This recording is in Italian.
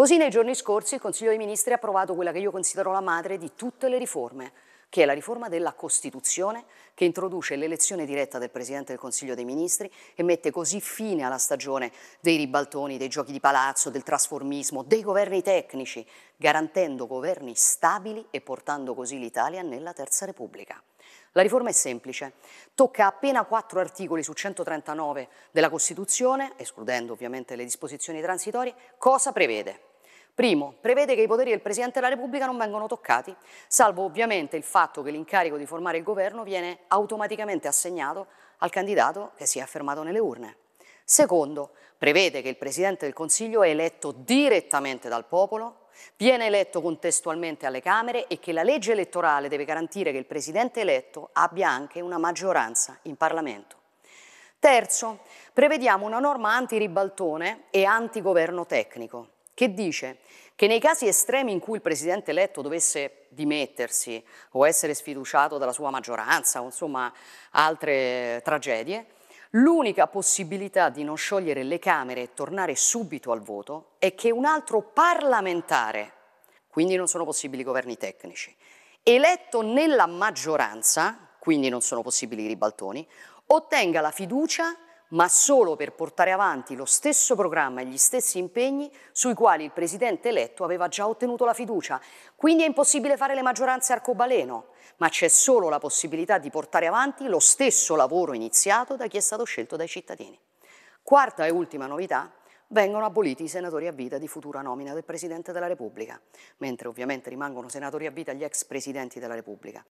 Così nei giorni scorsi il Consiglio dei Ministri ha approvato quella che io considero la madre di tutte le riforme, che è la riforma della Costituzione, che introduce l'elezione diretta del Presidente del Consiglio dei Ministri e mette così fine alla stagione dei ribaltoni, dei giochi di palazzo, del trasformismo, dei governi tecnici, garantendo governi stabili e portando così l'Italia nella Terza Repubblica. La riforma è semplice, tocca appena quattro articoli su 139 della Costituzione, escludendo ovviamente le disposizioni transitorie, cosa prevede? Primo, prevede che i poteri del Presidente della Repubblica non vengono toccati, salvo ovviamente il fatto che l'incarico di formare il governo viene automaticamente assegnato al candidato che si è affermato nelle urne. Secondo, prevede che il Presidente del Consiglio è eletto direttamente dal popolo, viene eletto contestualmente alle Camere e che la legge elettorale deve garantire che il Presidente eletto abbia anche una maggioranza in Parlamento. Terzo, prevediamo una norma anti-ribaltone e anti-governo tecnico che dice che nei casi estremi in cui il presidente eletto dovesse dimettersi o essere sfiduciato dalla sua maggioranza o insomma altre tragedie, l'unica possibilità di non sciogliere le Camere e tornare subito al voto è che un altro parlamentare, quindi non sono possibili governi tecnici, eletto nella maggioranza, quindi non sono possibili i ribaltoni, ottenga la fiducia ma solo per portare avanti lo stesso programma e gli stessi impegni sui quali il presidente eletto aveva già ottenuto la fiducia. Quindi è impossibile fare le maggioranze arcobaleno, ma c'è solo la possibilità di portare avanti lo stesso lavoro iniziato da chi è stato scelto dai cittadini. Quarta e ultima novità, vengono aboliti i senatori a vita di futura nomina del Presidente della Repubblica, mentre ovviamente rimangono senatori a vita gli ex Presidenti della Repubblica.